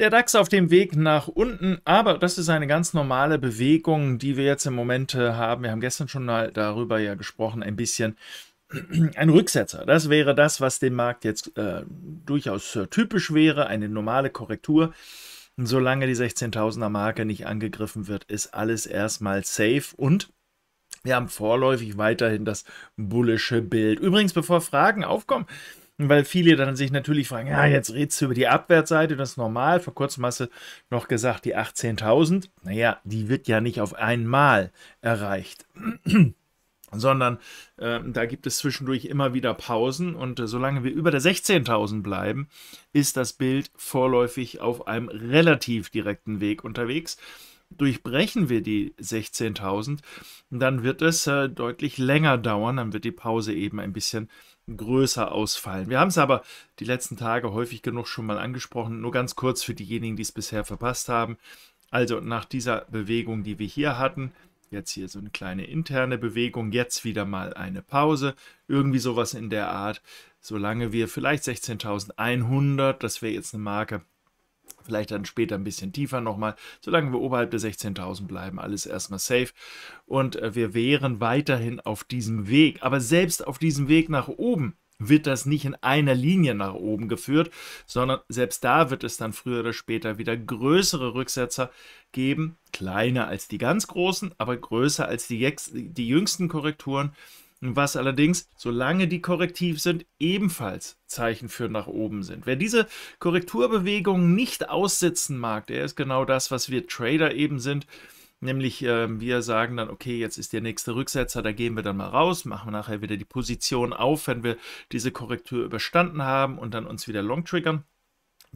Der DAX auf dem Weg nach unten, aber das ist eine ganz normale Bewegung, die wir jetzt im Moment äh, haben. Wir haben gestern schon mal darüber ja gesprochen, ein bisschen ein Rücksetzer. Das wäre das, was dem Markt jetzt äh, durchaus äh, typisch wäre, eine normale Korrektur. solange die 16.000er Marke nicht angegriffen wird, ist alles erstmal safe und wir haben vorläufig weiterhin das bullische Bild. Übrigens, bevor Fragen aufkommen, weil viele dann sich natürlich fragen, ja, jetzt redest du über die Abwärtsseite, das ist normal. Vor kurzem hast du noch gesagt, die 18.000. Naja, die wird ja nicht auf einmal erreicht. sondern äh, da gibt es zwischendurch immer wieder Pausen und äh, solange wir über der 16.000 bleiben, ist das Bild vorläufig auf einem relativ direkten Weg unterwegs durchbrechen wir die 16.000, dann wird es äh, deutlich länger dauern, dann wird die Pause eben ein bisschen größer ausfallen. Wir haben es aber die letzten Tage häufig genug schon mal angesprochen, nur ganz kurz für diejenigen, die es bisher verpasst haben. Also nach dieser Bewegung, die wir hier hatten, jetzt hier so eine kleine interne Bewegung, jetzt wieder mal eine Pause, irgendwie sowas in der Art, solange wir vielleicht 16.100, das wäre jetzt eine Marke, Vielleicht dann später ein bisschen tiefer nochmal. Solange wir oberhalb der 16.000 bleiben, alles erstmal safe. Und äh, wir wären weiterhin auf diesem Weg. Aber selbst auf diesem Weg nach oben wird das nicht in einer Linie nach oben geführt, sondern selbst da wird es dann früher oder später wieder größere Rücksetzer geben. Kleiner als die ganz großen, aber größer als die, die jüngsten Korrekturen was allerdings, solange die korrektiv sind, ebenfalls Zeichen für nach oben sind. Wer diese Korrekturbewegung nicht aussitzen mag, der ist genau das, was wir Trader eben sind. Nämlich äh, wir sagen dann, okay, jetzt ist der nächste Rücksetzer, da gehen wir dann mal raus, machen nachher wieder die Position auf, wenn wir diese Korrektur überstanden haben und dann uns wieder long triggern.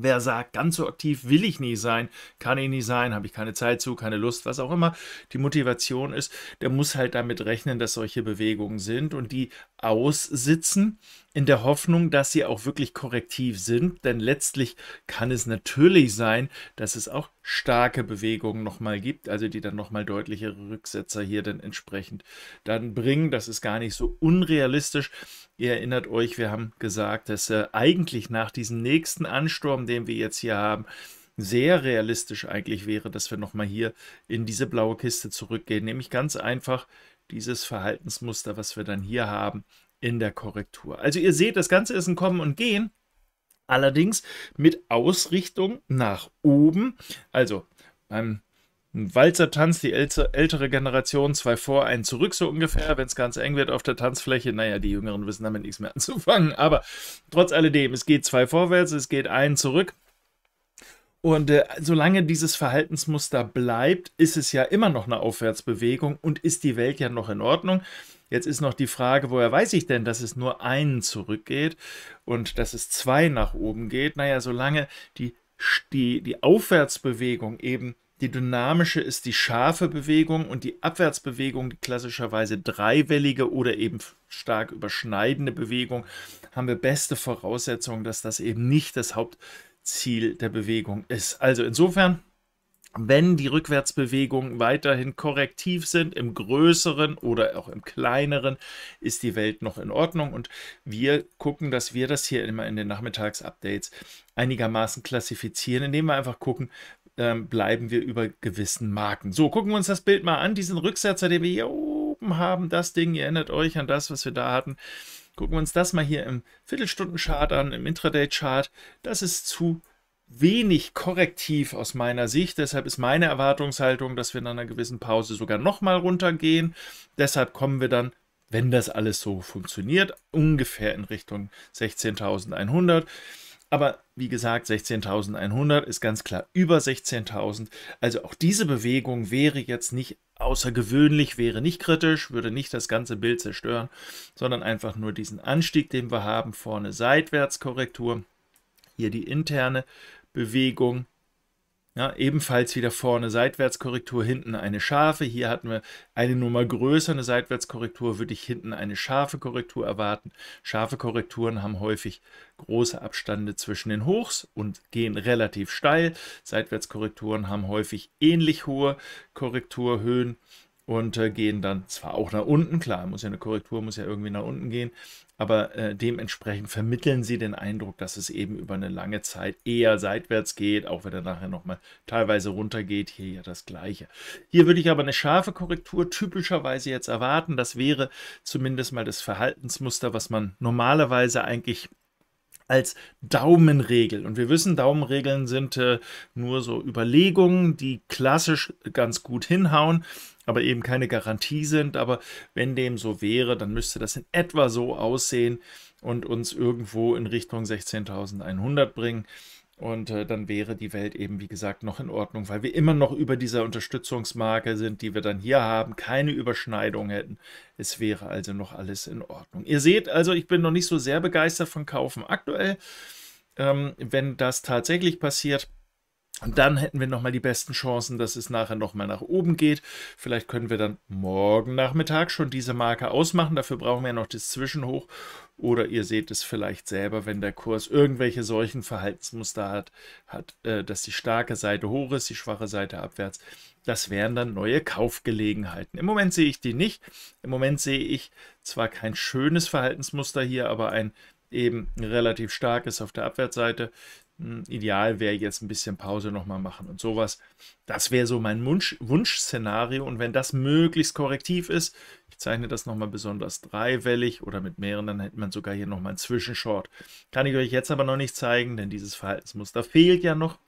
Wer sagt, ganz so aktiv will ich nie sein, kann ich nie sein, habe ich keine Zeit zu, keine Lust, was auch immer die Motivation ist, der muss halt damit rechnen, dass solche Bewegungen sind und die aussitzen in der Hoffnung, dass sie auch wirklich korrektiv sind, denn letztlich kann es natürlich sein, dass es auch starke Bewegungen nochmal gibt, also die dann nochmal deutlichere Rücksetzer hier dann entsprechend dann bringen. Das ist gar nicht so unrealistisch. Ihr erinnert euch, wir haben gesagt, dass äh, eigentlich nach diesem nächsten Ansturm, den wir jetzt hier haben, sehr realistisch eigentlich wäre, dass wir nochmal hier in diese blaue Kiste zurückgehen. Nämlich ganz einfach dieses Verhaltensmuster, was wir dann hier haben, in der Korrektur. Also ihr seht, das Ganze ist ein Kommen und Gehen, allerdings mit Ausrichtung nach oben. Also beim ähm, Walzer tanzt die ältere Generation zwei vor, ein zurück so ungefähr, wenn es ganz eng wird auf der Tanzfläche. Naja, die Jüngeren wissen damit nichts mehr anzufangen. Aber trotz alledem, es geht zwei vorwärts, es geht ein zurück. Und äh, solange dieses Verhaltensmuster bleibt, ist es ja immer noch eine Aufwärtsbewegung und ist die Welt ja noch in Ordnung. Jetzt ist noch die Frage, woher weiß ich denn, dass es nur einen zurückgeht und dass es zwei nach oben geht? Naja, solange die, die, die Aufwärtsbewegung eben die dynamische ist die scharfe Bewegung und die Abwärtsbewegung, die klassischerweise dreiwellige oder eben stark überschneidende Bewegung, haben wir beste Voraussetzungen, dass das eben nicht das Hauptziel der Bewegung ist. Also insofern wenn die Rückwärtsbewegungen weiterhin korrektiv sind, im größeren oder auch im kleineren, ist die Welt noch in Ordnung. Und wir gucken, dass wir das hier immer in den Nachmittagsupdates einigermaßen klassifizieren, indem wir einfach gucken, ähm, bleiben wir über gewissen Marken. So, gucken wir uns das Bild mal an, diesen Rücksetzer, den wir hier oben haben, das Ding, ihr erinnert euch an das, was wir da hatten. Gucken wir uns das mal hier im Viertelstundenchart an, im Intraday-Chart. Das ist zu wenig korrektiv aus meiner Sicht. Deshalb ist meine Erwartungshaltung, dass wir in einer gewissen Pause sogar nochmal runtergehen. Deshalb kommen wir dann, wenn das alles so funktioniert, ungefähr in Richtung 16.100. Aber wie gesagt, 16.100 ist ganz klar über 16.000. Also auch diese Bewegung wäre jetzt nicht außergewöhnlich, wäre nicht kritisch, würde nicht das ganze Bild zerstören, sondern einfach nur diesen Anstieg, den wir haben, vorne Seitwärtskorrektur. Hier die interne Bewegung. Ja, ebenfalls wieder vorne Seitwärtskorrektur, hinten eine scharfe. Hier hatten wir eine Nummer größer, eine Seitwärtskorrektur, würde ich hinten eine scharfe Korrektur erwarten. Scharfe Korrekturen haben häufig große Abstände zwischen den Hochs und gehen relativ steil. Seitwärtskorrekturen haben häufig ähnlich hohe Korrekturhöhen und äh, gehen dann zwar auch nach unten, klar, muss ja eine Korrektur, muss ja irgendwie nach unten gehen, aber äh, dementsprechend vermitteln sie den Eindruck, dass es eben über eine lange Zeit eher seitwärts geht, auch wenn er nachher nochmal teilweise runtergeht. Hier ja das Gleiche. Hier würde ich aber eine scharfe Korrektur typischerweise jetzt erwarten. Das wäre zumindest mal das Verhaltensmuster, was man normalerweise eigentlich als Daumenregel. Und wir wissen, Daumenregeln sind äh, nur so Überlegungen, die klassisch ganz gut hinhauen, aber eben keine Garantie sind. Aber wenn dem so wäre, dann müsste das in etwa so aussehen und uns irgendwo in Richtung 16.100 bringen. Und äh, dann wäre die Welt eben, wie gesagt, noch in Ordnung, weil wir immer noch über dieser Unterstützungsmarke sind, die wir dann hier haben, keine Überschneidung hätten. Es wäre also noch alles in Ordnung. Ihr seht also, ich bin noch nicht so sehr begeistert von Kaufen aktuell. Ähm, wenn das tatsächlich passiert, und dann hätten wir nochmal die besten Chancen, dass es nachher nochmal nach oben geht. Vielleicht können wir dann morgen Nachmittag schon diese Marke ausmachen. Dafür brauchen wir ja noch das Zwischenhoch. Oder ihr seht es vielleicht selber, wenn der Kurs irgendwelche solchen Verhaltensmuster hat, hat äh, dass die starke Seite hoch ist, die schwache Seite abwärts. Das wären dann neue Kaufgelegenheiten. Im Moment sehe ich die nicht. Im Moment sehe ich zwar kein schönes Verhaltensmuster hier, aber ein eben relativ starkes auf der Abwärtsseite hm, ideal wäre jetzt ein bisschen Pause nochmal machen und sowas. Das wäre so mein Wunschszenario. Und wenn das möglichst korrektiv ist, ich zeichne das nochmal besonders dreiwellig oder mit mehreren, dann hätte man sogar hier nochmal einen Zwischenshort. Kann ich euch jetzt aber noch nicht zeigen, denn dieses Verhaltensmuster fehlt ja noch.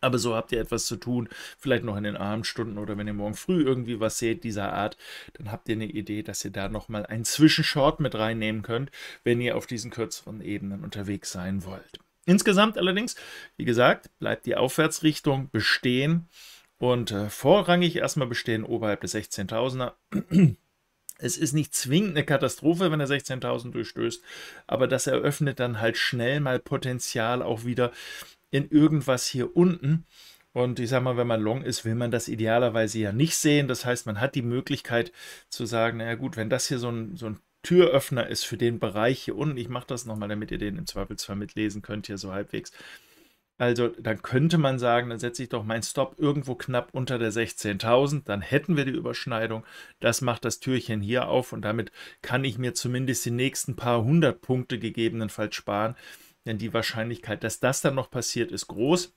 Aber so habt ihr etwas zu tun, vielleicht noch in den Abendstunden oder wenn ihr morgen früh irgendwie was seht dieser Art, dann habt ihr eine Idee, dass ihr da nochmal einen Zwischenshort mit reinnehmen könnt, wenn ihr auf diesen kürzeren Ebenen unterwegs sein wollt. Insgesamt allerdings, wie gesagt, bleibt die Aufwärtsrichtung bestehen und äh, vorrangig erstmal bestehen oberhalb des 16.000er. Es ist nicht zwingend eine Katastrophe, wenn er 16.000 durchstößt, aber das eröffnet dann halt schnell mal Potenzial auch wieder in irgendwas hier unten. Und ich sag mal, wenn man long ist, will man das idealerweise ja nicht sehen. Das heißt, man hat die Möglichkeit zu sagen, naja gut, wenn das hier so ein, so ein Türöffner ist für den Bereich hier unten. Ich mache das nochmal, damit ihr den im Zweifelsfall mitlesen könnt, hier so halbwegs. Also dann könnte man sagen, dann setze ich doch meinen Stop irgendwo knapp unter der 16.000, dann hätten wir die Überschneidung. Das macht das Türchen hier auf und damit kann ich mir zumindest die nächsten paar hundert Punkte gegebenenfalls sparen, denn die Wahrscheinlichkeit, dass das dann noch passiert, ist groß.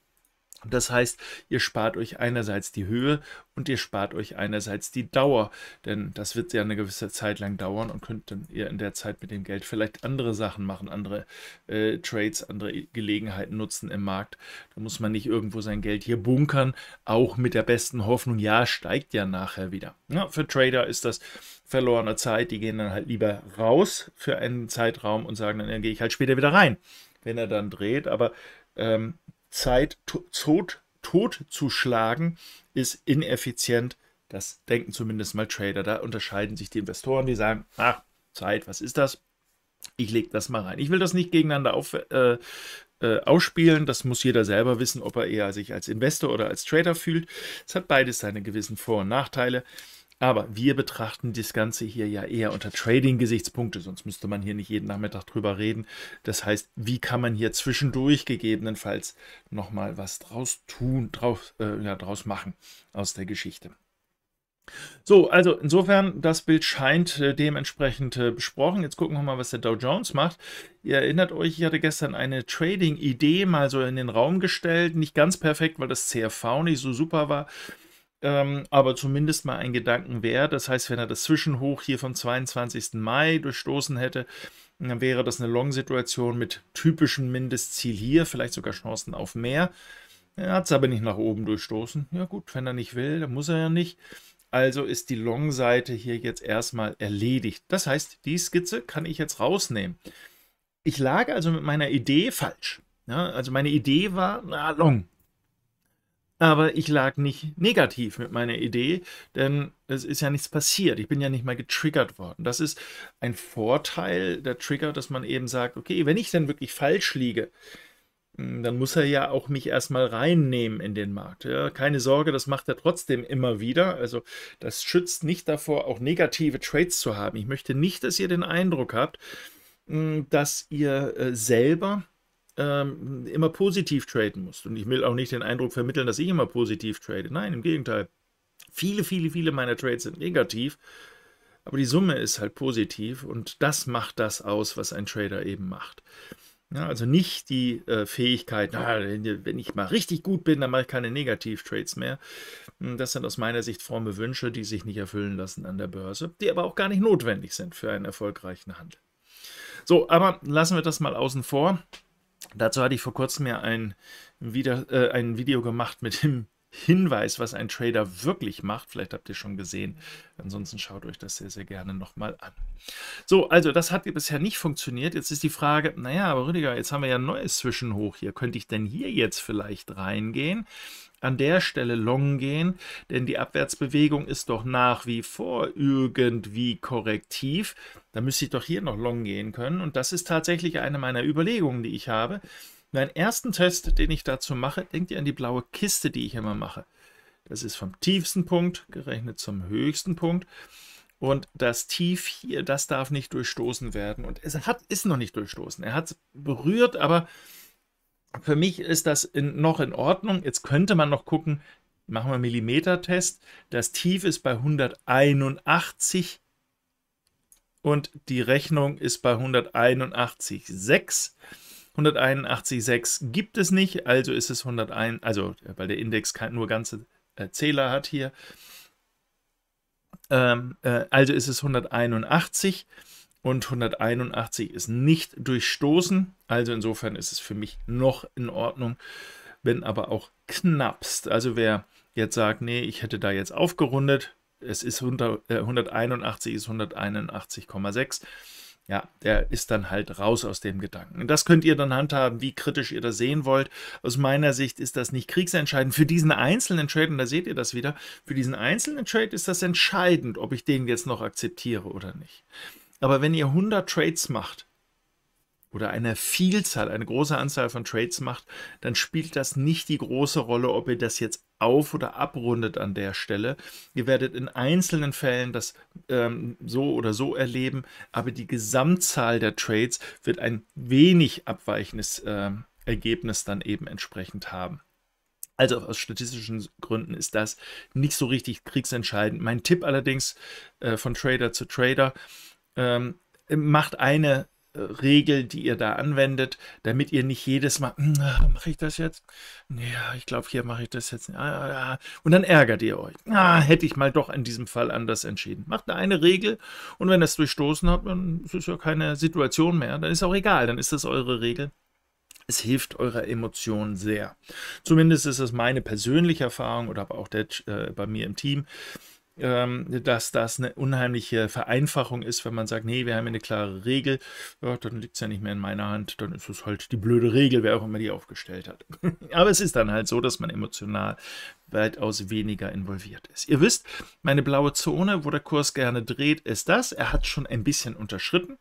Das heißt, ihr spart euch einerseits die Höhe und ihr spart euch einerseits die Dauer, denn das wird ja eine gewisse Zeit lang dauern und könnt dann ihr in der Zeit mit dem Geld vielleicht andere Sachen machen, andere äh, Trades, andere Gelegenheiten nutzen im Markt. Da muss man nicht irgendwo sein Geld hier bunkern, auch mit der besten Hoffnung, ja, steigt ja nachher wieder. Ja, für Trader ist das verlorene Zeit, die gehen dann halt lieber raus für einen Zeitraum und sagen, dann, dann gehe ich halt später wieder rein, wenn er dann dreht, aber ähm, Zeit tot, tot zu schlagen, ist ineffizient. Das denken zumindest mal Trader. Da unterscheiden sich die Investoren, die sagen, ach, Zeit, was ist das? Ich lege das mal rein. Ich will das nicht gegeneinander auf, äh, äh, ausspielen. Das muss jeder selber wissen, ob er eher sich als Investor oder als Trader fühlt. Es hat beides seine gewissen Vor- und Nachteile. Aber wir betrachten das Ganze hier ja eher unter Trading-Gesichtspunkte, sonst müsste man hier nicht jeden Nachmittag drüber reden. Das heißt, wie kann man hier zwischendurch gegebenenfalls nochmal was draus tun, drauf, äh, ja, draus machen aus der Geschichte. So, also insofern, das Bild scheint äh, dementsprechend äh, besprochen. Jetzt gucken wir mal, was der Dow Jones macht. Ihr erinnert euch, ich hatte gestern eine Trading-Idee mal so in den Raum gestellt. Nicht ganz perfekt, weil das CRV nicht so super war ähm, aber zumindest mal ein Gedanken wäre. Das heißt, wenn er das Zwischenhoch hier vom 22. Mai durchstoßen hätte, dann wäre das eine Long-Situation mit typischem Mindestziel hier, vielleicht sogar Chancen auf mehr. Er hat es aber nicht nach oben durchstoßen. Ja gut, wenn er nicht will, dann muss er ja nicht. Also ist die Long-Seite hier jetzt erstmal erledigt. Das heißt, die Skizze kann ich jetzt rausnehmen. Ich lag also mit meiner Idee falsch. Ja, also meine Idee war, na, Long, aber ich lag nicht negativ mit meiner Idee, denn es ist ja nichts passiert. Ich bin ja nicht mal getriggert worden. Das ist ein Vorteil der Trigger, dass man eben sagt, okay, wenn ich denn wirklich falsch liege, hm, dann muss er ja auch mich erstmal reinnehmen in den Markt. Ja, keine Sorge, das macht er trotzdem immer wieder. Also das schützt nicht davor, auch negative Trades zu haben. Ich möchte nicht, dass ihr den Eindruck habt, hm, dass ihr äh, selber ähm, immer positiv traden musst. Und ich will auch nicht den Eindruck vermitteln, dass ich immer positiv trade. Nein, im Gegenteil. Viele, viele, viele meiner Trades sind negativ, aber die Summe ist halt positiv und das macht das aus, was ein Trader eben macht. Ja, also nicht die äh, Fähigkeit, na, wenn ich mal richtig gut bin, dann mache ich keine Negativ-Trades mehr. Hm, das sind aus meiner Sicht fromme Wünsche, die sich nicht erfüllen lassen an der Börse, die aber auch gar nicht notwendig sind für einen erfolgreichen Handel. So, aber lassen wir das mal außen vor. Dazu hatte ich vor kurzem ja ein, wieder, äh, ein Video gemacht mit dem Hinweis, was ein Trader wirklich macht. Vielleicht habt ihr schon gesehen. Ansonsten schaut euch das sehr, sehr gerne nochmal an. So, also das hat bisher nicht funktioniert. Jetzt ist die Frage, naja, aber Rüdiger, jetzt haben wir ja ein neues Zwischenhoch hier. Könnte ich denn hier jetzt vielleicht reingehen? an der Stelle long gehen, denn die Abwärtsbewegung ist doch nach wie vor irgendwie korrektiv. Da müsste ich doch hier noch long gehen können. Und das ist tatsächlich eine meiner Überlegungen, die ich habe. Meinen ersten Test, den ich dazu mache, denkt ihr an die blaue Kiste, die ich immer mache. Das ist vom tiefsten Punkt gerechnet zum höchsten Punkt. Und das Tief hier, das darf nicht durchstoßen werden. Und es hat, ist noch nicht durchstoßen. Er hat es berührt, aber für mich ist das in, noch in Ordnung. Jetzt könnte man noch gucken, machen wir einen Millimeter-Test. Das Tief ist bei 181 und die Rechnung ist bei 181,6. 181,6 gibt es nicht, also ist es 101, also weil der Index nur ganze äh, Zähler hat hier, ähm, äh, also ist es 181 und 181 ist nicht durchstoßen. Also insofern ist es für mich noch in Ordnung, wenn aber auch knappst. Also wer jetzt sagt, nee, ich hätte da jetzt aufgerundet, es ist 100, äh, 181 ist 181,6. Ja, der ist dann halt raus aus dem Gedanken. Das könnt ihr dann handhaben, wie kritisch ihr das sehen wollt. Aus meiner Sicht ist das nicht kriegsentscheidend. Für diesen einzelnen Trade, und da seht ihr das wieder, für diesen einzelnen Trade ist das entscheidend, ob ich den jetzt noch akzeptiere oder nicht. Aber wenn ihr 100 Trades macht oder eine Vielzahl, eine große Anzahl von Trades macht, dann spielt das nicht die große Rolle, ob ihr das jetzt auf oder abrundet an der Stelle. Ihr werdet in einzelnen Fällen das ähm, so oder so erleben, aber die Gesamtzahl der Trades wird ein wenig abweichendes äh, Ergebnis dann eben entsprechend haben. Also aus statistischen Gründen ist das nicht so richtig kriegsentscheidend. Mein Tipp allerdings äh, von Trader zu Trader, ähm, macht eine äh, Regel, die ihr da anwendet, damit ihr nicht jedes Mal, hm, mache ich das jetzt? Ja, ich glaube, hier mache ich das jetzt. Ah, und dann ärgert ihr euch. Ah, hätte ich mal doch in diesem Fall anders entschieden. Macht eine Regel und wenn das durchstoßen habt, dann ist es ja keine Situation mehr. Dann ist auch egal, dann ist das eure Regel. Es hilft eurer Emotionen sehr. Zumindest ist das meine persönliche Erfahrung oder aber auch der, äh, bei mir im Team ähm, dass das eine unheimliche Vereinfachung ist, wenn man sagt, nee, wir haben eine klare Regel, ja, dann liegt es ja nicht mehr in meiner Hand, dann ist es halt die blöde Regel, wer auch immer die aufgestellt hat. Aber es ist dann halt so, dass man emotional weitaus weniger involviert ist. Ihr wisst, meine blaue Zone, wo der Kurs gerne dreht, ist das. Er hat schon ein bisschen unterschritten.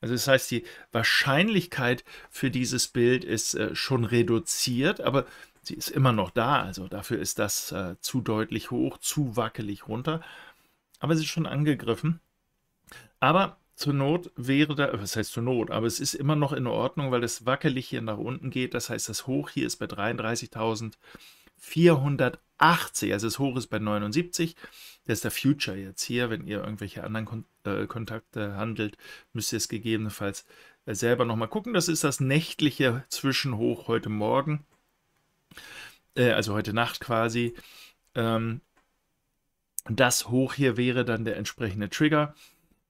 Also das heißt, die Wahrscheinlichkeit für dieses Bild ist äh, schon reduziert, aber sie ist immer noch da. Also dafür ist das äh, zu deutlich hoch, zu wackelig runter. Aber sie ist schon angegriffen. Aber zur Not wäre da, was heißt zur Not, aber es ist immer noch in Ordnung, weil das wackelig hier nach unten geht. Das heißt, das Hoch hier ist bei 33.480, also das Hoch ist bei 79. Das ist der Future jetzt hier. Wenn ihr irgendwelche anderen Kon äh, Kontakte handelt, müsst ihr es gegebenenfalls äh, selber nochmal gucken. Das ist das nächtliche Zwischenhoch heute Morgen äh, also heute Nacht quasi. Ähm, das hoch hier wäre dann der entsprechende Trigger.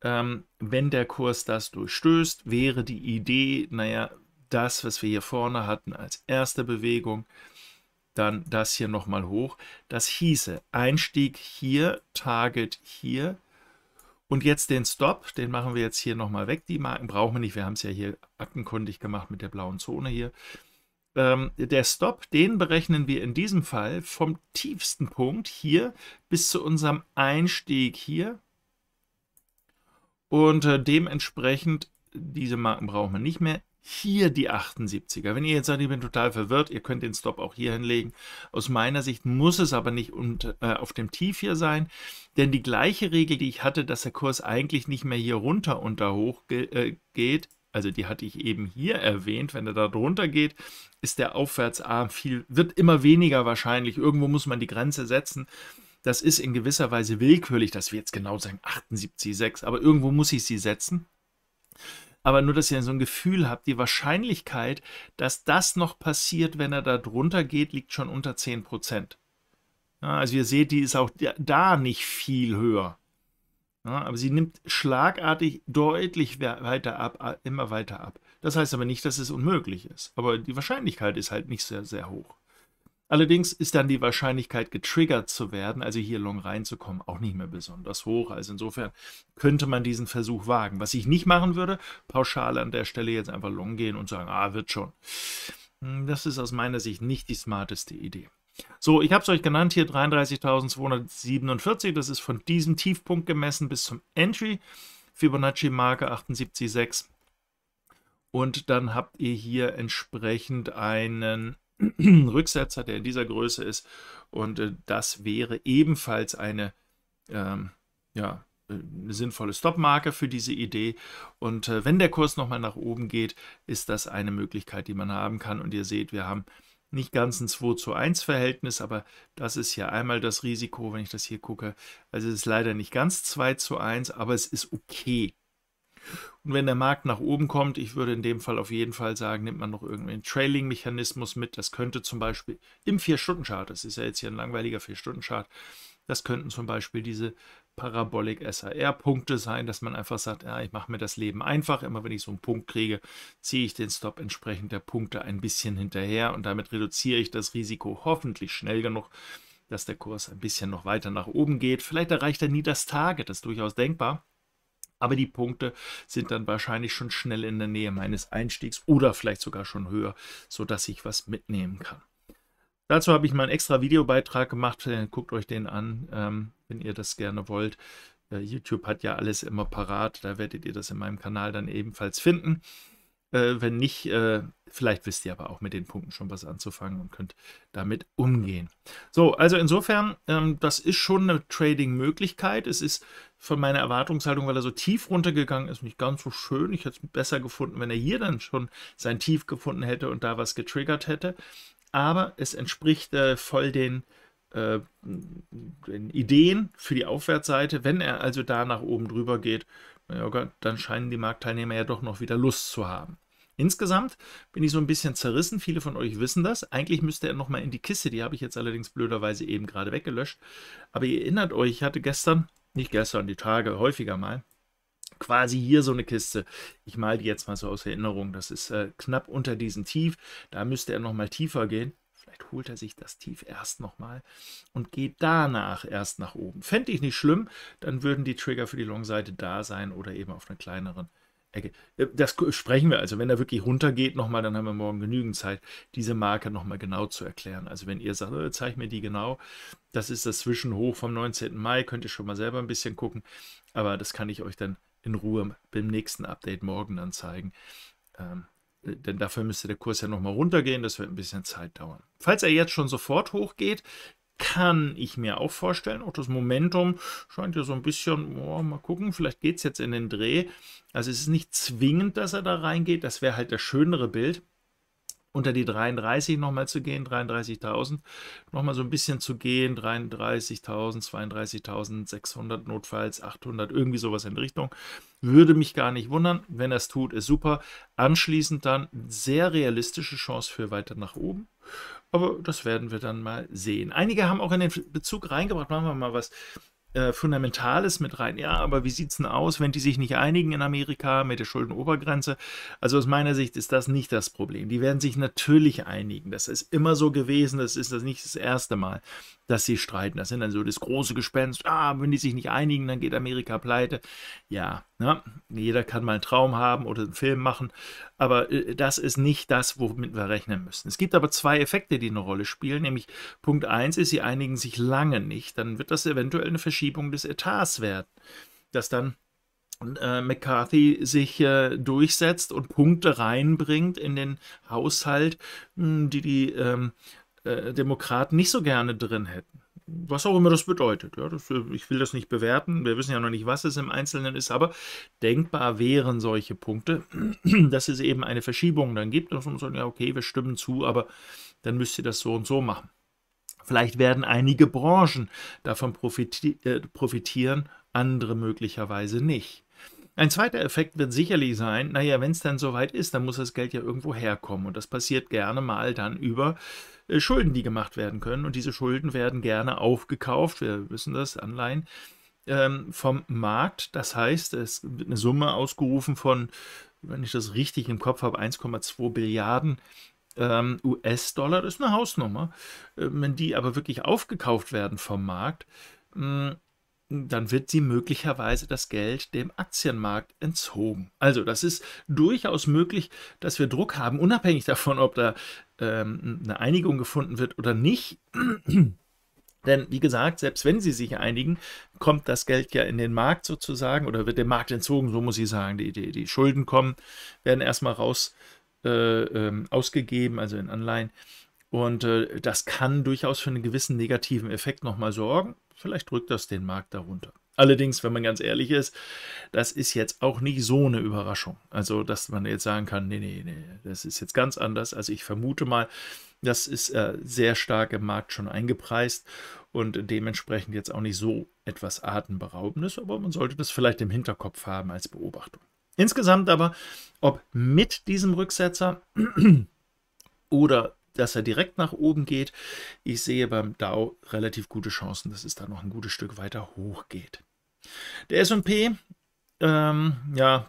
Ähm, wenn der Kurs das durchstößt, wäre die Idee, naja, das, was wir hier vorne hatten als erste Bewegung, dann das hier nochmal hoch. Das hieße Einstieg hier, Target hier. Und jetzt den Stop, den machen wir jetzt hier nochmal weg. Die Marken brauchen wir nicht, wir haben es ja hier aktenkundig gemacht mit der blauen Zone hier. Ähm, der Stop, den berechnen wir in diesem Fall vom tiefsten Punkt hier bis zu unserem Einstieg hier. Und äh, dementsprechend, diese Marken brauchen wir nicht mehr. Hier die 78er. Wenn ihr jetzt sagt, ich bin total verwirrt, ihr könnt den Stop auch hier hinlegen. Aus meiner Sicht muss es aber nicht und, äh, auf dem Tief hier sein, denn die gleiche Regel, die ich hatte, dass der Kurs eigentlich nicht mehr hier runter und da hoch ge äh, geht, also die hatte ich eben hier erwähnt, wenn er da drunter geht, ist der Aufwärtsarm viel, wird immer weniger wahrscheinlich. Irgendwo muss man die Grenze setzen. Das ist in gewisser Weise willkürlich, dass wir jetzt genau sagen 78,6, aber irgendwo muss ich sie setzen. Aber nur, dass ihr so ein Gefühl habt, die Wahrscheinlichkeit, dass das noch passiert, wenn er da drunter geht, liegt schon unter 10 Ja, also ihr seht, die ist auch da nicht viel höher aber sie nimmt schlagartig deutlich weiter ab, immer weiter ab. Das heißt aber nicht, dass es unmöglich ist. Aber die Wahrscheinlichkeit ist halt nicht sehr, sehr hoch. Allerdings ist dann die Wahrscheinlichkeit, getriggert zu werden, also hier long reinzukommen, auch nicht mehr besonders hoch. Also insofern könnte man diesen Versuch wagen. Was ich nicht machen würde, pauschal an der Stelle jetzt einfach long gehen und sagen, ah, wird schon. Hm, das ist aus meiner Sicht nicht die smarteste Idee. So, ich habe es euch genannt hier 33.247. Das ist von diesem Tiefpunkt gemessen bis zum Entry. Fibonacci-Marke 78,6. Und dann habt ihr hier entsprechend einen Rücksetzer, der in dieser Größe ist. Und äh, das wäre ebenfalls eine ähm, ja, eine äh, sinnvolle Stopmarke für diese Idee. Und äh, wenn der Kurs nochmal nach oben geht, ist das eine Möglichkeit, die man haben kann. Und ihr seht, wir haben nicht ganz ein 2 zu 1 Verhältnis, aber das ist ja einmal das Risiko, wenn ich das hier gucke. Also es ist leider nicht ganz 2 zu 1, aber es ist okay. Und wenn der Markt nach oben kommt, ich würde in dem Fall auf jeden Fall sagen, nimmt man noch irgendeinen Trailing-Mechanismus mit. Das könnte zum Beispiel im 4-Stunden-Chart, das ist ja jetzt hier ein langweiliger 4-Stunden-Chart, das könnten zum Beispiel diese Parabolic SAR-Punkte sein, dass man einfach sagt, ja, ich mache mir das Leben einfach. Immer wenn ich so einen Punkt kriege, ziehe ich den Stop entsprechend der Punkte ein bisschen hinterher und damit reduziere ich das Risiko hoffentlich schnell genug, dass der Kurs ein bisschen noch weiter nach oben geht. Vielleicht erreicht er nie das Target, das ist durchaus denkbar. Aber die Punkte sind dann wahrscheinlich schon schnell in der Nähe meines Einstiegs oder vielleicht sogar schon höher, sodass ich was mitnehmen kann. Dazu habe ich mal einen extra Videobeitrag gemacht. Äh, guckt euch den an, ähm, wenn ihr das gerne wollt. Äh, YouTube hat ja alles immer parat. Da werdet ihr das in meinem Kanal dann ebenfalls finden. Äh, wenn nicht, vielleicht wisst ihr aber auch mit den Punkten schon was anzufangen und könnt damit umgehen. So, also insofern, ähm, das ist schon eine Trading-Möglichkeit. Es ist von meiner Erwartungshaltung, weil er so tief runtergegangen ist, nicht ganz so schön. Ich hätte es besser gefunden, wenn er hier dann schon sein Tief gefunden hätte und da was getriggert hätte aber es entspricht äh, voll den, äh, den, Ideen für die Aufwärtsseite. Wenn er also da nach oben drüber geht, ja, dann scheinen die Marktteilnehmer ja doch noch wieder Lust zu haben. Insgesamt bin ich so ein bisschen zerrissen. Viele von euch wissen das. Eigentlich müsste er nochmal in die Kiste. Die habe ich jetzt allerdings blöderweise eben gerade weggelöscht. Aber ihr erinnert euch, ich hatte gestern, nicht gestern, die Tage häufiger mal, quasi hier so eine Kiste. Ich mal die jetzt mal so aus Erinnerung. Das ist äh, knapp unter diesem Tief. Da müsste er nochmal tiefer gehen. Vielleicht holt er sich das Tief erst nochmal und geht danach erst nach oben. Fände ich nicht schlimm, dann würden die Trigger für die Long-Seite da sein oder eben auf einer kleineren Ecke. Äh, das sprechen wir also, wenn er wirklich runtergeht nochmal, dann haben wir morgen genügend Zeit, diese Marke nochmal genau zu erklären. Also wenn ihr sagt, oh, zeig mir die genau, das ist das Zwischenhoch vom 19. Mai, könnt ihr schon mal selber ein bisschen gucken, aber das kann ich euch dann in Ruhe beim nächsten Update morgen anzeigen. Ähm, äh, denn dafür müsste der Kurs ja nochmal runtergehen, das wird ein bisschen Zeit dauern. Falls er jetzt schon sofort hochgeht, kann ich mir auch vorstellen. Auch das Momentum scheint ja so ein bisschen, oh, mal gucken, vielleicht geht es jetzt in den Dreh. Also es ist nicht zwingend, dass er da reingeht, das wäre halt das schönere Bild unter die 33 nochmal zu gehen, 33.000 nochmal so ein bisschen zu gehen, 33.000, 32.600 notfalls, 800, irgendwie sowas in Richtung. Würde mich gar nicht wundern, wenn er es tut, ist super. Anschließend dann sehr realistische Chance für weiter nach oben. Aber das werden wir dann mal sehen. Einige haben auch in den Bezug reingebracht, machen wir mal was äh, Fundamentales mit rein. Ja, aber wie sieht es denn aus, wenn die sich nicht einigen in Amerika mit der Schuldenobergrenze? Also aus meiner Sicht ist das nicht das Problem. Die werden sich natürlich einigen. Das ist immer so gewesen. Das ist das nicht das erste Mal, dass sie streiten. Das sind dann so das große Gespenst. Ah, wenn die sich nicht einigen, dann geht Amerika pleite. Ja, na, ne? jeder kann mal einen Traum haben oder einen Film machen, aber äh, das ist nicht das, womit wir rechnen müssen. Es gibt aber zwei Effekte, die eine Rolle spielen, nämlich Punkt 1 ist, sie einigen sich lange nicht, dann wird das eventuell eine Verschiebung des Etats werden, dass dann äh, McCarthy sich äh, durchsetzt und Punkte reinbringt in den Haushalt, mh, hm, die die ähm, äh, Demokraten nicht so gerne drin hätten was auch immer das bedeutet. Ja, das, äh, ich will das nicht bewerten, wir wissen ja noch nicht, was es im Einzelnen ist, aber denkbar wären solche Punkte, dass es eben eine Verschiebung dann gibt und man sagt, ja, okay, wir stimmen zu, aber dann müsst ihr das so und so machen. Vielleicht werden einige Branchen davon äh, profitieren, andere möglicherweise nicht. Ein zweiter Effekt wird sicherlich sein, naja, wenn es dann soweit ist, dann muss das Geld ja irgendwo herkommen. Und das passiert gerne mal dann über äh, Schulden, die gemacht werden können. Und diese Schulden werden gerne aufgekauft, wir wissen das, Anleihen ähm, vom Markt. Das heißt, es wird eine Summe ausgerufen von, wenn ich das richtig im Kopf habe, 1,2 Milliarden ähm, US-Dollar. Das ist eine Hausnummer. Ähm, wenn die aber wirklich aufgekauft werden vom Markt, mh, hm, dann wird sie möglicherweise das Geld dem Aktienmarkt entzogen. Also das ist durchaus möglich, dass wir Druck haben, unabhängig davon, ob da ähm, eine Einigung gefunden wird oder nicht. Denn wie gesagt, selbst wenn sie sich einigen, kommt das Geld ja in den Markt sozusagen oder wird dem Markt entzogen, so muss ich sagen. Die, die, die Schulden kommen, werden erstmal raus äh, ähm, ausgegeben, also in Anleihen. Und äh, das kann durchaus für einen gewissen negativen Effekt nochmal sorgen. Vielleicht drückt das den Markt darunter. Allerdings, wenn man ganz ehrlich ist, das ist jetzt auch nicht so eine Überraschung. Also, dass man jetzt sagen kann, nee, nee, nee, das ist jetzt ganz anders. Also ich vermute mal, das ist äh, sehr stark im Markt schon eingepreist und dementsprechend jetzt auch nicht so etwas Atemberaubendes, aber man sollte das vielleicht im Hinterkopf haben als Beobachtung. Insgesamt aber, ob mit diesem Rücksetzer oder dass er direkt nach oben geht. Ich sehe beim Dow relativ gute Chancen, dass es da noch ein gutes Stück weiter hoch geht. Der SP, ähm, ja,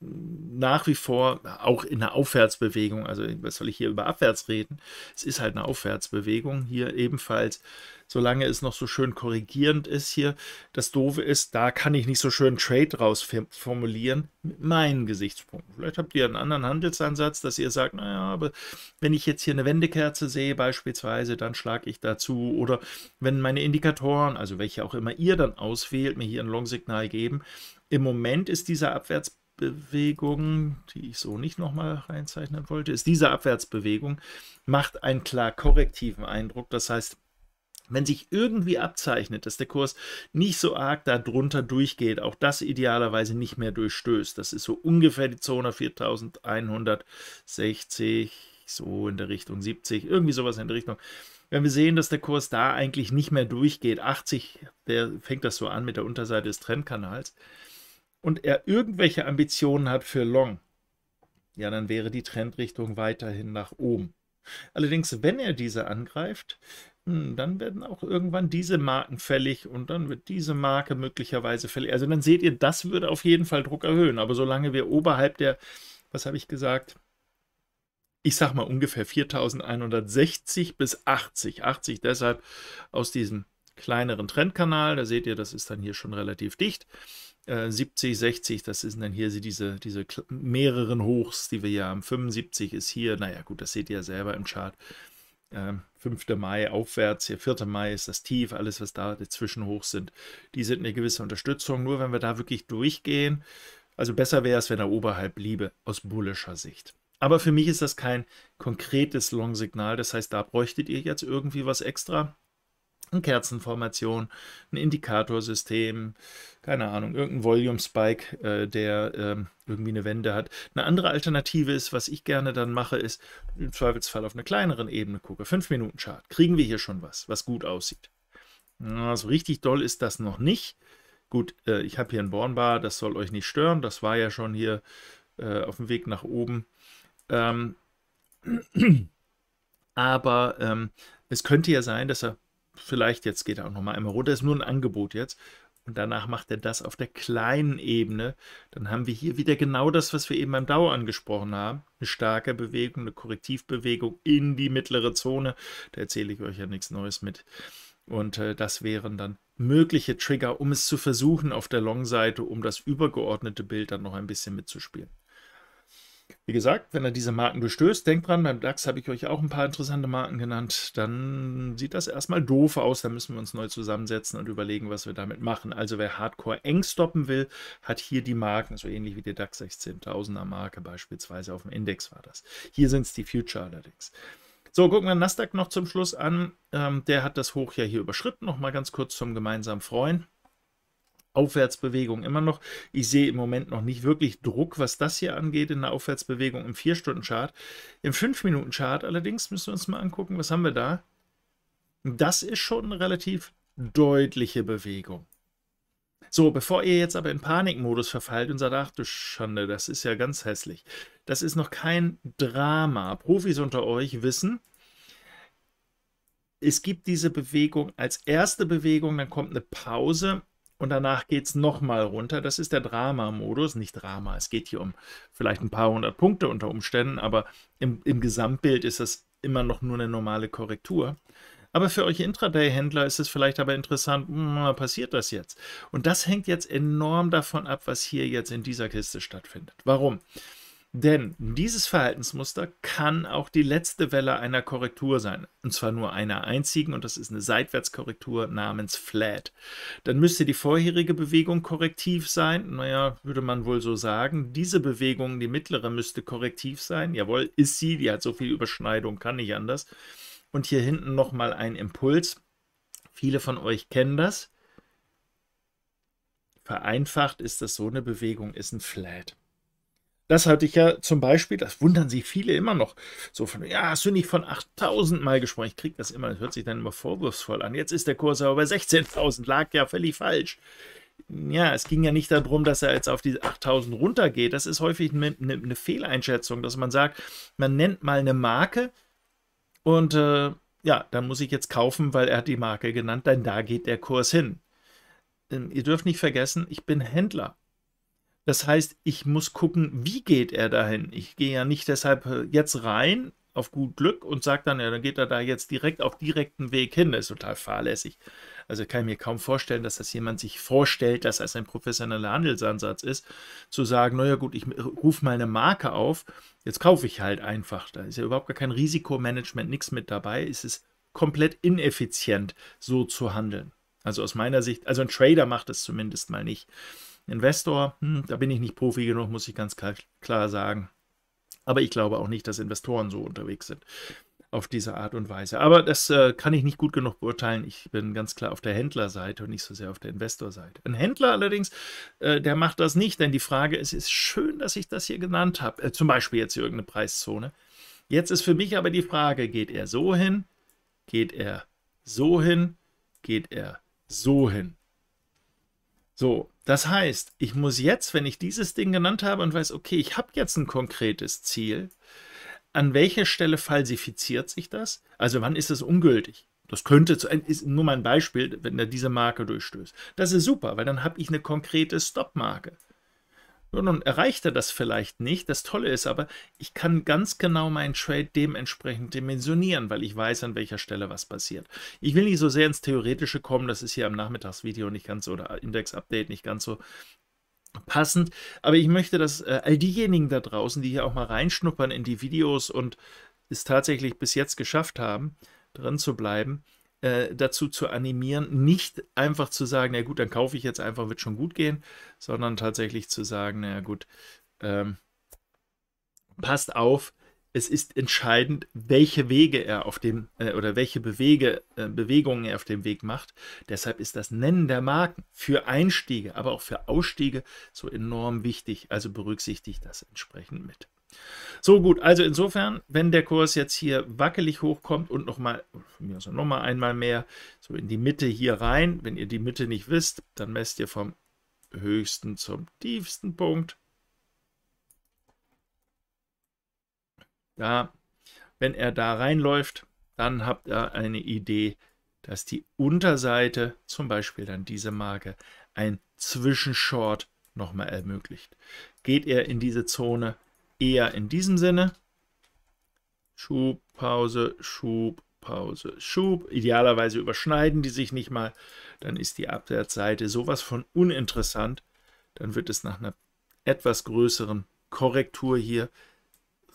nach wie vor auch in einer Aufwärtsbewegung, also was soll ich hier über abwärts reden? Es ist halt eine Aufwärtsbewegung hier ebenfalls, solange es noch so schön korrigierend ist hier. Das Doofe ist, da kann ich nicht so schön Trade raus formulieren mit meinen Gesichtspunkten. Vielleicht habt ihr einen anderen Handelsansatz, dass ihr sagt, naja, aber wenn ich jetzt hier eine Wendekerze sehe beispielsweise, dann schlage ich dazu. Oder wenn meine Indikatoren, also welche auch immer ihr dann auswählt, mir hier ein Long-Signal geben, im Moment ist dieser Abwärts Abwärtsbewegung, die ich so nicht nochmal reinzeichnen wollte, ist diese Abwärtsbewegung, macht einen klar korrektiven Eindruck. Das heißt, wenn sich irgendwie abzeichnet, dass der Kurs nicht so arg darunter durchgeht, auch das idealerweise nicht mehr durchstößt. Das ist so ungefähr die Zone 4160, so in der Richtung 70, irgendwie sowas in der Richtung. Wenn wir sehen, dass der Kurs da eigentlich nicht mehr durchgeht, 80, der fängt das so an mit der Unterseite des Trendkanals, und er irgendwelche Ambitionen hat für Long, ja, dann wäre die Trendrichtung weiterhin nach oben. Allerdings, wenn er diese angreift, hm, dann werden auch irgendwann diese Marken fällig und dann wird diese Marke möglicherweise fällig. Also dann seht ihr, das würde auf jeden Fall Druck erhöhen. Aber solange wir oberhalb der, was habe ich gesagt, ich sage mal ungefähr 4160 bis 80, 80 deshalb aus diesem kleineren Trendkanal, da seht ihr, das ist dann hier schon relativ dicht. 70, äh, 60, das sind dann hier diese, diese mehreren Hochs, die wir hier haben. 75 ist hier, naja gut, das seht ihr ja selber im Chart. Ähm, 5. Mai aufwärts, hier 4. Mai ist das Tief, alles was da dazwischen hoch sind, die sind eine gewisse Unterstützung. Nur wenn wir da wirklich durchgehen, also besser wäre es, wenn er oberhalb bliebe, aus bullischer Sicht. Aber für mich ist das kein konkretes Long-Signal, das heißt, da bräuchtet ihr jetzt irgendwie was extra eine Kerzenformation, ein Indikatorsystem, keine Ahnung, irgendein Volume Spike, äh, der ähm, irgendwie eine Wende hat. Eine andere Alternative ist, was ich gerne dann mache, ist im Zweifelsfall auf einer kleineren Ebene gucke. Fünf Minuten Chart. Kriegen wir hier schon was, was gut aussieht? so richtig doll ist das noch nicht. Gut, äh, ich habe hier ein Bornbar, das soll euch nicht stören. Das war ja schon hier äh, auf dem Weg nach oben. Ähm, aber ähm, es könnte ja sein, dass er vielleicht jetzt geht er auch nochmal einmal runter, ist nur ein Angebot jetzt. Und danach macht er das auf der kleinen Ebene. Dann haben wir hier wieder genau das, was wir eben beim Dauer angesprochen haben. Eine starke Bewegung, eine Korrektivbewegung in die mittlere Zone. Da erzähle ich euch ja nichts Neues mit. Und äh, das wären dann mögliche Trigger, um es zu versuchen auf der Long-Seite, um das übergeordnete Bild dann noch ein bisschen mitzuspielen. Wie gesagt, wenn er diese Marken bestößt, denkt dran, beim DAX habe ich euch auch ein paar interessante Marken genannt, dann sieht das erstmal doof aus, dann müssen wir uns neu zusammensetzen und überlegen, was wir damit machen. Also wer Hardcore eng stoppen will, hat hier die Marken, so ähnlich wie die DAX 16.000er Marke beispielsweise auf dem Index war das. Hier sind es die Future allerdings. So, gucken wir Nasdaq noch zum Schluss an. Ähm, der hat das Hoch ja hier überschritten. Nochmal ganz kurz zum gemeinsamen Freuen. Aufwärtsbewegung immer noch. Ich sehe im Moment noch nicht wirklich Druck, was das hier angeht, in der Aufwärtsbewegung im 4-Stunden-Chart. Im 5-Minuten-Chart allerdings müssen wir uns mal angucken, was haben wir da? Das ist schon eine relativ deutliche Bewegung. So, bevor ihr jetzt aber in Panikmodus verfallt und sagt, ach du Schande, das ist ja ganz hässlich. Das ist noch kein Drama. Profis unter euch wissen, es gibt diese Bewegung als erste Bewegung, dann kommt eine Pause und danach geht es nochmal runter. Das ist der Drama-Modus, nicht Drama. Es geht hier um vielleicht ein paar hundert Punkte unter Umständen, aber im, im Gesamtbild ist das immer noch nur eine normale Korrektur. Aber für euch Intraday-Händler ist es vielleicht aber interessant, mh, hm, passiert das jetzt? Und das hängt jetzt enorm davon ab, was hier jetzt in dieser Kiste stattfindet. Warum? Denn dieses Verhaltensmuster kann auch die letzte Welle einer Korrektur sein. Und zwar nur einer einzigen, und das ist eine Seitwärtskorrektur namens Flat. Dann müsste die vorherige Bewegung korrektiv sein. Naja, würde man wohl so sagen. Diese Bewegung, die mittlere, müsste korrektiv sein. Jawohl, ist sie. Die hat so viel Überschneidung, kann nicht anders. Und hier hinten nochmal ein Impuls. Viele von euch kennen das. Vereinfacht ist das so eine Bewegung, ist ein Flat das hatte ich ja zum Beispiel, das wundern sich viele immer noch, so von, ja, hast du nicht von 8000 Mal gesprochen? Ich kriege das immer, das hört sich dann immer vorwurfsvoll an. Jetzt ist der Kurs aber bei 16.000, lag ja völlig falsch. Ja, es ging ja nicht darum, dass er jetzt auf die 8000 runtergeht. Das ist häufig eine, eine, eine Fehleinschätzung, dass man sagt, man nennt mal eine Marke und äh, ja, dann muss ich jetzt kaufen, weil er hat die Marke genannt, denn da geht der Kurs hin. Denn ähm, ihr dürft nicht vergessen, ich bin Händler. Das heißt, ich muss gucken, wie geht er dahin. Ich gehe ja nicht deshalb äh, jetzt rein auf gut Glück und sage dann, ja, dann geht er da jetzt direkt auf direkten Weg hin. Das ist total fahrlässig. Also kann ich mir kaum vorstellen, dass das jemand sich vorstellt, dass das ein professioneller Handelsansatz ist, zu sagen, naja gut, ich äh, rufe mal eine Marke auf, jetzt kaufe ich halt einfach. Da ist ja überhaupt gar kein Risikomanagement, nichts mit dabei. Es ist komplett ineffizient, so zu handeln. Also aus meiner Sicht, also ein Trader macht es zumindest mal nicht. Investor, hm, da bin ich nicht Profi genug, muss ich ganz klar sagen. Aber ich glaube auch nicht, dass Investoren so unterwegs sind auf diese Art und Weise. Aber das äh, kann ich nicht gut genug beurteilen. Ich bin ganz klar auf der Händlerseite und nicht so sehr auf der Investorseite. Ein Händler allerdings, äh, der macht das nicht, denn die Frage ist, ist schön, dass ich das hier genannt habe, äh, zum Beispiel jetzt irgendeine Preiszone. Jetzt ist für mich aber die Frage, geht er so hin, geht er so hin, geht er so hin. So, das heißt, ich muss jetzt, wenn ich dieses Ding genannt habe und weiß, okay, ich habe jetzt ein konkretes Ziel, an welcher Stelle falsifiziert sich das? Also wann ist es ungültig? Das könnte zu, ist nur mein Beispiel, wenn er diese Marke durchstößt. Das ist super, weil dann habe ich eine konkrete Stop-Marke. Ja, nun erreicht er das vielleicht nicht. Das Tolle ist aber, ich kann ganz genau meinen Trade dementsprechend dimensionieren, weil ich weiß, an welcher Stelle was passiert. Ich will nicht so sehr ins Theoretische kommen, das ist hier am Nachmittagsvideo nicht ganz so, oder Index-Update nicht ganz so passend. Aber ich möchte, dass äh, all diejenigen da draußen, die hier auch mal reinschnuppern in die Videos und es tatsächlich bis jetzt geschafft haben, drin zu bleiben, äh, dazu zu animieren, nicht einfach zu sagen, na gut, dann kaufe ich jetzt einfach, wird schon gut gehen, sondern tatsächlich zu sagen, na gut, ähm, passt auf, es ist entscheidend, welche Wege er auf dem äh, oder welche Bewege, äh, Bewegungen er auf dem Weg macht. Deshalb ist das Nennen der Marken für Einstiege, aber auch für Ausstiege so enorm wichtig. Also berücksichtigt das entsprechend mit. So gut, also insofern, wenn der Kurs jetzt hier wackelig hochkommt und nochmal, also nochmal einmal mehr, so in die Mitte hier rein, wenn ihr die Mitte nicht wisst, dann messt ihr vom höchsten zum tiefsten Punkt. Da, wenn er da reinläuft, dann habt ihr eine Idee, dass die Unterseite, zum Beispiel dann diese Marke, ein Zwischenshort nochmal ermöglicht. Geht er in diese Zone eher in diesem Sinne. Schub, Pause, Schub, Pause, Schub. Idealerweise überschneiden die sich nicht mal. Dann ist die Abwärtsseite sowas von uninteressant. Dann wird es nach einer etwas größeren Korrektur hier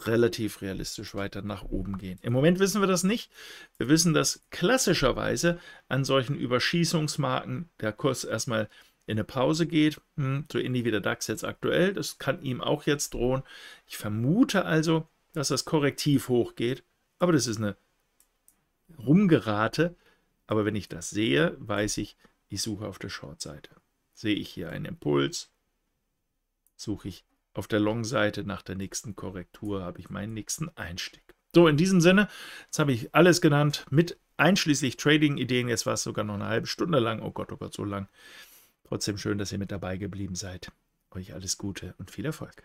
relativ realistisch weiter nach oben gehen. Im Moment wissen wir das nicht. Wir wissen, dass klassischerweise an solchen Überschießungsmarken der Kurs erstmal in eine Pause geht, hm, so ähnlich wie der DAX jetzt aktuell, das kann ihm auch jetzt drohen. Ich vermute also, dass das korrektiv hochgeht, aber das ist eine Rumgerate. Aber wenn ich das sehe, weiß ich, ich suche auf der Short-Seite. Sehe ich hier einen Impuls, suche ich auf der Long-Seite nach der nächsten Korrektur, habe ich meinen nächsten Einstieg. So, in diesem Sinne, jetzt habe ich alles genannt, mit einschließlich Trading-Ideen. Jetzt war es sogar noch eine halbe Stunde lang. Oh Gott, oh Gott, so lang. Trotzdem schön, dass ihr mit dabei geblieben seid. Euch alles Gute und viel Erfolg.